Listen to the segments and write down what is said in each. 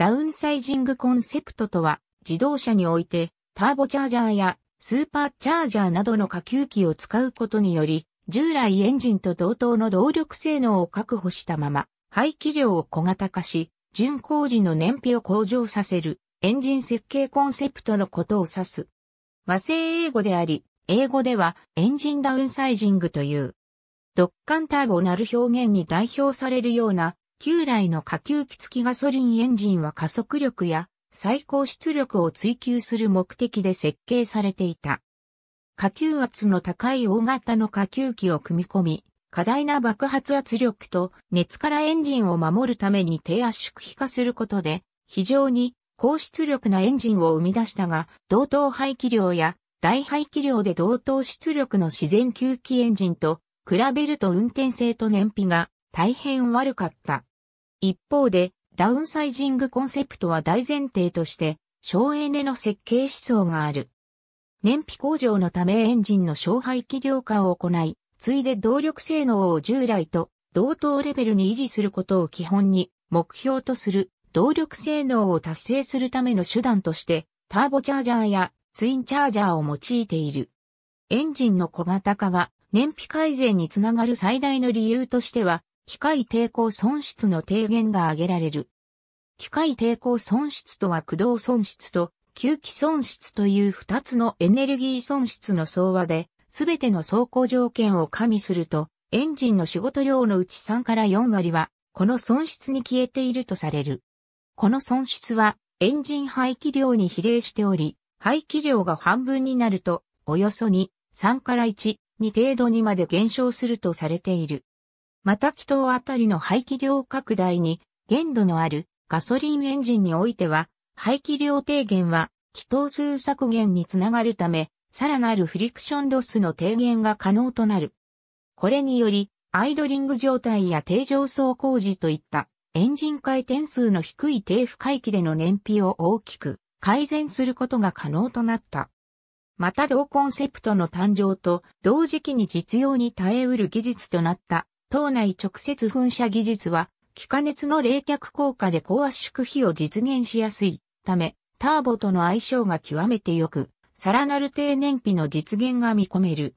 ダウンサイジングコンセプトとは、自動車において、ターボチャージャーやスーパーチャージャーなどの下級機を使うことにより、従来エンジンと同等の動力性能を確保したまま、排気量を小型化し、巡航時の燃費を向上させる、エンジン設計コンセプトのことを指す。和製英語であり、英語ではエンジンダウンサイジングという、ドッカンターボなる表現に代表されるような旧来の下級機付きガソリンエンジンは加速力や最高出力を追求する目的で設計されていた。下級圧の高い大型の下級機を組み込み、過大な爆発圧力と熱からエンジンを守るために低圧縮比化することで、非常に高出力なエンジンを生み出したが、同等排気量や大排気量で同等出力の自然吸気エンジンと比べると運転性と燃費が大変悪かった。一方で、ダウンサイジングコンセプトは大前提として、省エネの設計思想がある。燃費向上のためエンジンの消費気量化を行い、ついで動力性能を従来と同等レベルに維持することを基本に目標とする動力性能を達成するための手段として、ターボチャージャーやツインチャージャーを用いている。エンジンの小型化が燃費改善につながる最大の理由としては、機械抵抗損失の低減が挙げられる。機械抵抗損失とは駆動損失と吸気損失という二つのエネルギー損失の総和で、すべての走行条件を加味すると、エンジンの仕事量のうち3から4割は、この損失に消えているとされる。この損失は、エンジン排気量に比例しており、排気量が半分になると、およそ2、3から1、2程度にまで減少するとされている。また気筒あたりの排気量拡大に限度のあるガソリンエンジンにおいては、排気量低減は気筒数削減につながるため、さらなるフリクションロスの低減が可能となる。これにより、アイドリング状態や低常走行時といったエンジン回転数の低い低負回帰での燃費を大きく改善することが可能となった。また同コンセプトの誕生と同時期に実用に耐えうる技術となった島内直接噴射技術は、気化熱の冷却効果で高圧縮比を実現しやすいため、ターボとの相性が極めて良く、さらなる低燃費の実現が見込める。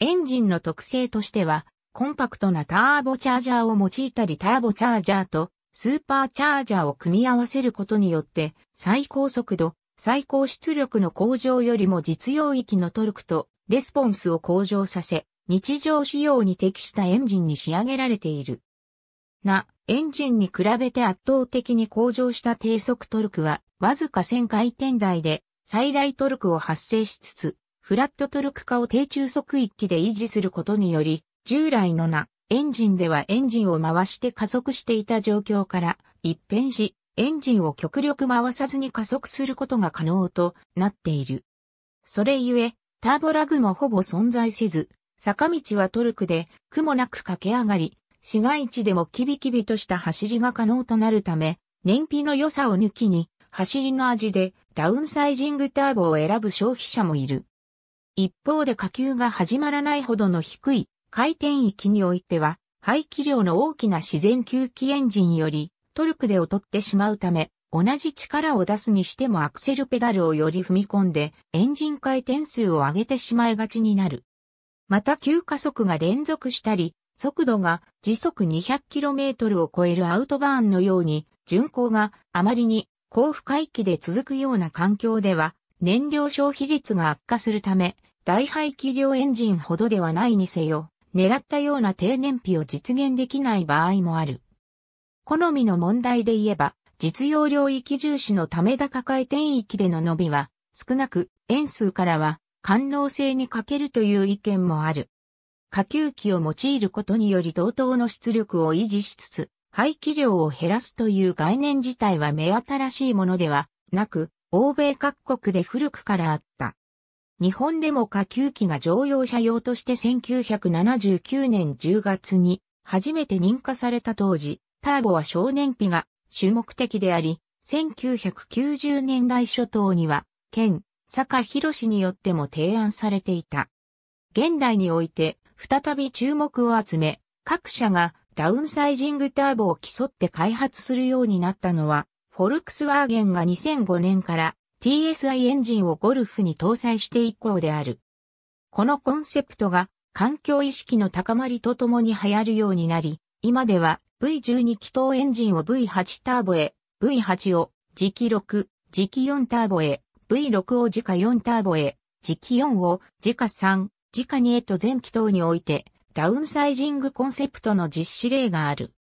エンジンの特性としては、コンパクトなターボチャージャーを用いたりターボチャージャーとスーパーチャージャーを組み合わせることによって、最高速度、最高出力の向上よりも実用域のトルクとレスポンスを向上させ、日常使用に適したエンジンに仕上げられている。な、エンジンに比べて圧倒的に向上した低速トルクは、わずか1000回転台で最大トルクを発生しつつ、フラットトルク化を低中速域で維持することにより、従来のな、エンジンではエンジンを回して加速していた状況から一変し、エンジンを極力回さずに加速することが可能となっている。それゆえ、ターボラグもほぼ存在せず、坂道はトルクで、苦もなく駆け上がり、市街地でもキビキビとした走りが可能となるため、燃費の良さを抜きに、走りの味でダウンサイジングターボを選ぶ消費者もいる。一方で下級が始まらないほどの低い回転域においては、排気量の大きな自然吸気エンジンよりトルクで劣ってしまうため、同じ力を出すにしてもアクセルペダルをより踏み込んで、エンジン回転数を上げてしまいがちになる。また急加速が連続したり、速度が時速 200km を超えるアウトバーンのように、巡航があまりに高負回帰で続くような環境では、燃料消費率が悪化するため、大排気量エンジンほどではないにせよ、狙ったような低燃費を実現できない場合もある。好みの問題で言えば、実用領域重視のため高回転域での伸びは、少なく、円数からは、官能性に欠けるという意見もある。下級機を用いることにより同等の出力を維持しつつ、排気量を減らすという概念自体は目新しいものではなく、欧米各国で古くからあった。日本でも下級機が乗用車用として1979年10月に初めて認可された当時、ターボは少年費が主目的であり、1990年代初頭には、県、坂博氏によっても提案されていた。現代において、再び注目を集め、各社がダウンサイジングターボを競って開発するようになったのは、フォルクスワーゲンが2005年から TSI エンジンをゴルフに搭載して以降である。このコンセプトが環境意識の高まりとともに流行るようになり、今では V12 気筒エンジンを V8 ターボへ、V8 を磁気6、磁気4ターボへ、V6 を時価4ターボへ、時期4を時価3、時価2へと全機等において、ダウンサイジングコンセプトの実施例がある。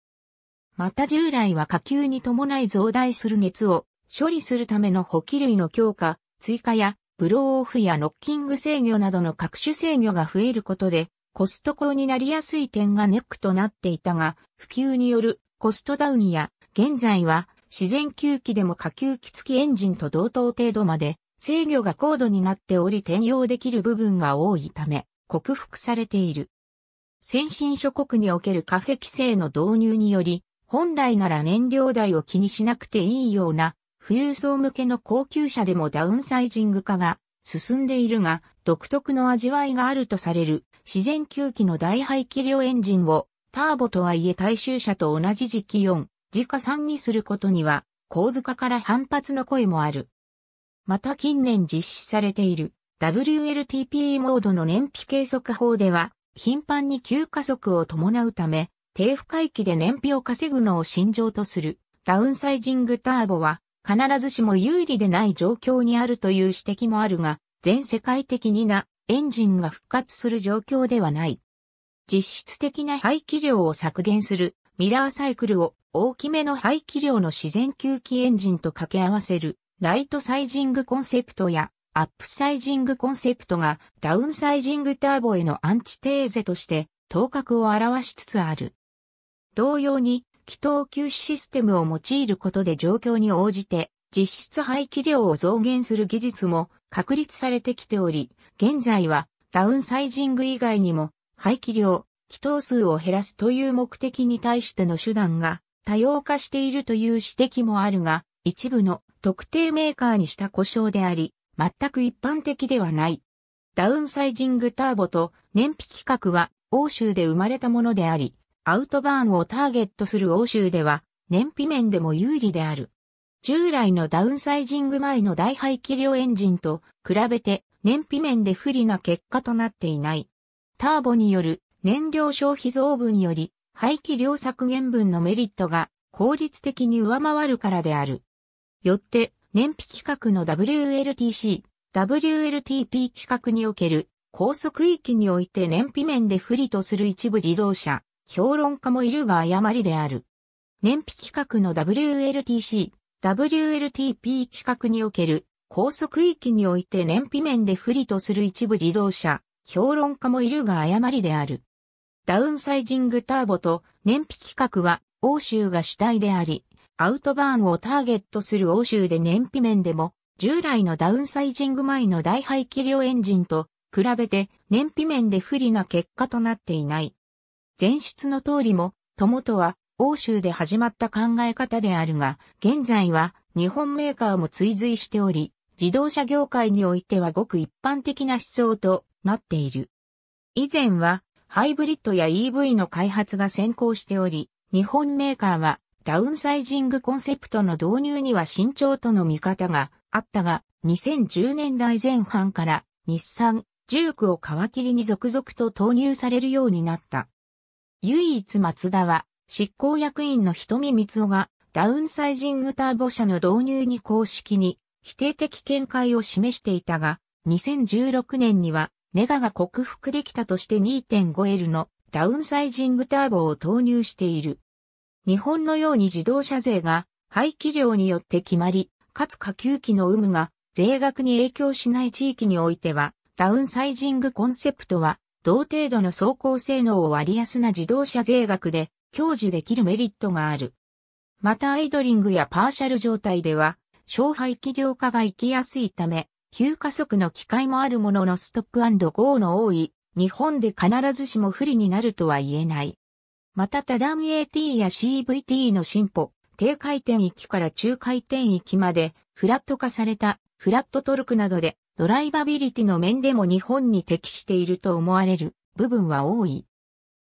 また従来は下級に伴い増大する熱を処理するための補給類の強化、追加やブローオフやノッキング制御などの各種制御が増えることでコスト高になりやすい点がネックとなっていたが、普及によるコストダウンや現在は自然吸気でも下吸気付きエンジンと同等程度まで制御が高度になっており転用できる部分が多いため克服されている。先進諸国におけるカフェ規制の導入により、本来なら燃料代を気にしなくていいような富裕層向けの高級車でもダウンサイジング化が進んでいるが、独特の味わいがあるとされる自然吸気の大排気量エンジンをターボとはいえ大衆車と同じ時期4自家産にすることには、構図化から反発の声もある。また近年実施されている WLTP モードの燃費計測法では、頻繁に急加速を伴うため、低不荷域で燃費を稼ぐのを心情とするダウンサイジングターボは必ずしも有利でない状況にあるという指摘もあるが、全世界的になエンジンが復活する状況ではない。実質的な排気量を削減するミラーサイクルを大きめの排気量の自然吸気エンジンと掛け合わせるライトサイジングコンセプトやアップサイジングコンセプトがダウンサイジングターボへのアンチテーゼとして頭角を表しつつある。同様に気筒吸止システムを用いることで状況に応じて実質排気量を増減する技術も確立されてきており、現在はダウンサイジング以外にも排気量、祈祷数を減らすという目的に対しての手段が多様化しているという指摘もあるが、一部の特定メーカーにした故障であり、全く一般的ではない。ダウンサイジングターボと燃費規格は欧州で生まれたものであり、アウトバーンをターゲットする欧州では燃費面でも有利である。従来のダウンサイジング前の大排気量エンジンと比べて燃費面で不利な結果となっていない。ターボによる燃料消費増分より排気量削減分のメリットが効率的に上回るからである。よって、燃費規格の WLTC、WLTP 規格における高速域において燃費面で不利とする一部自動車、評論家もいるが誤りである。燃費規格の WLTC、WLTP 規格における高速域において燃費面で不利とする一部自動車、評論家もいるが誤りである。ダウンサイジングターボと燃費規格は欧州が主体であり、アウトバーンをターゲットする欧州で燃費面でも、従来のダウンサイジング前の大排気量エンジンと比べて燃費面で不利な結果となっていない。前出の通りも、友とは欧州で始まった考え方であるが、現在は日本メーカーも追随しており、自動車業界においてはごく一般的な思想となっている。以前はハイブリッドや EV の開発が先行しており、日本メーカーはダウンサイジングコンセプトの導入には慎重との見方があったが、2010年代前半から日産、ジュークを皮切りに続々と投入されるようになった。唯一松田は執行役員の瞳光がダウンサイジングターボ車の導入に公式に否定的見解を示していたが、2016年にはネガが克服できたとして 2.5L のダウンサイジングターボを投入している。日本のように自動車税が排気量によって決まり、かつ下級機の有無が税額に影響しない地域においては、ダウンサイジングコンセプトは、同程度の走行性能を割安な自動車税額で享受できるメリットがある。またアイドリングやパーシャル状態では、小排気量化が行きやすいため、急加速の機会もあるもののストップゴーの多い、日本で必ずしも不利になるとは言えない。また多段 AT や CVT の進歩、低回転域から中回転域まで、フラット化された、フラットトルクなどで、ドライバビリティの面でも日本に適していると思われる部分は多い。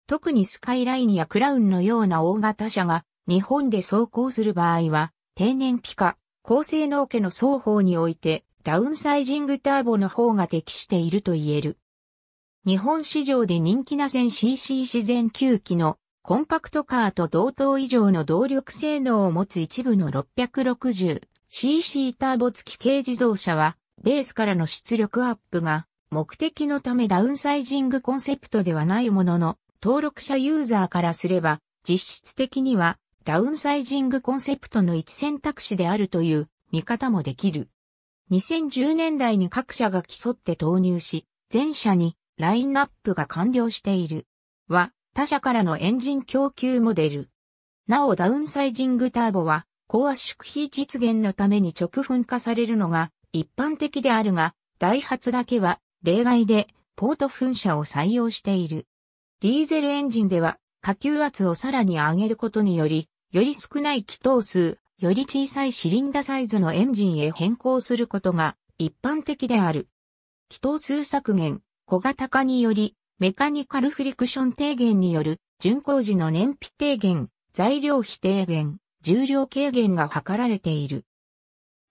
特にスカイラインやクラウンのような大型車が日本で走行する場合は、低燃費化、高性能家の双方においてダウンサイジングターボの方が適していると言える。日本市場で人気な 1000cc 自然吸気のコンパクトカーと同等以上の動力性能を持つ一部の 660cc ターボ付き軽自動車は、ベースからの出力アップが目的のためダウンサイジングコンセプトではないものの、登録者ユーザーからすれば、実質的にはダウンサイジングコンセプトの一選択肢であるという見方もできる。2010年代に各社が競って投入し、全社にラインナップが完了している。は、他社からのエンジン供給モデル。なおダウンサイジングターボは、高圧縮比実現のために直噴化されるのが一般的であるが、ダイハツだけは例外でポート噴射を採用している。ディーゼルエンジンでは、下級圧をさらに上げることにより、より少ない気筒数、より小さいシリンダサイズのエンジンへ変更することが一般的である。気筒数削減、小型化により、メカニカルフリクション低減による、巡航時の燃費低減、材料費低減、重量軽減が図られている。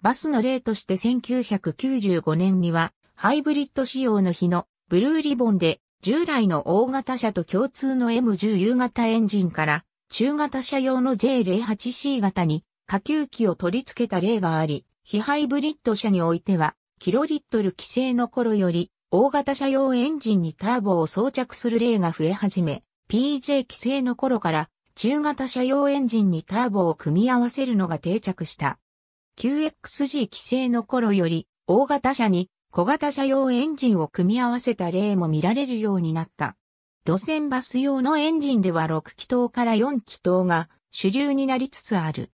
バスの例として1995年には、ハイブリッド仕様の日のブルーリボンで、従来の大型車と共通の M10U 型エンジンから、中型車用の J08C 型に下級機を取り付けた例があり、非ハイブリッド車においては、キロリットル規制の頃より、大型車用エンジンにターボを装着する例が増え始め、PJ 規制の頃から、中型車用エンジンにターボを組み合わせるのが定着した。QXG 規制の頃より、大型車に小型車用エンジンを組み合わせた例も見られるようになった。路線バス用のエンジンでは6気筒から4気筒が主流になりつつある。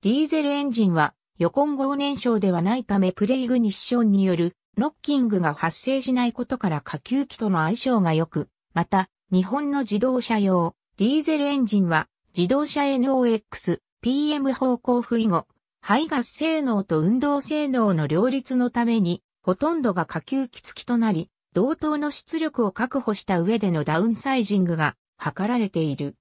ディーゼルエンジンは予根合燃焼ではないためプレイグニッションによるノッキングが発生しないことから下級機との相性が良く、また日本の自動車用ディーゼルエンジンは自動車 NOX PM 方向不以後、排ガス性能と運動性能の両立のためにほとんどが下級機付きとなり、同等の出力を確保した上でのダウンサイジングが図られている。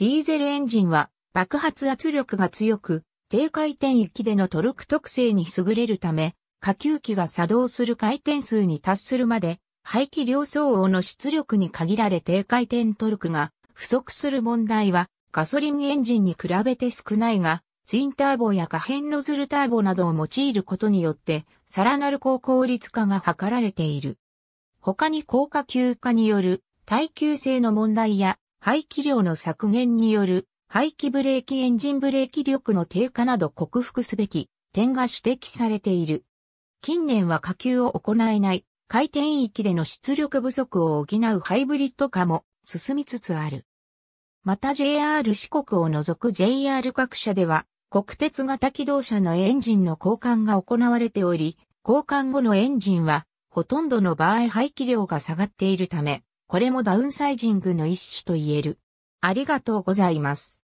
ディーゼルエンジンは爆発圧力が強く、低回転域でのトルク特性に優れるため、下級機が作動する回転数に達するまで、排気量相応の出力に限られ低回転トルクが不足する問題は、ガソリンエンジンに比べて少ないが、ツインターボや可変ノズルターボなどを用いることによって、さらなる高効率化が図られている。他に高下級化による耐久性の問題や排気量の削減による排気ブレーキエンジンブレーキ力の低下など克服すべき点が指摘されている。近年は下級を行えない回転域での出力不足を補うハイブリッド化も進みつつある。また JR 四国を除く JR 各社では国鉄型機動車のエンジンの交換が行われており、交換後のエンジンはほとんどの場合排気量が下がっているため、これもダウンサイジングの一種と言える。ありがとうございます。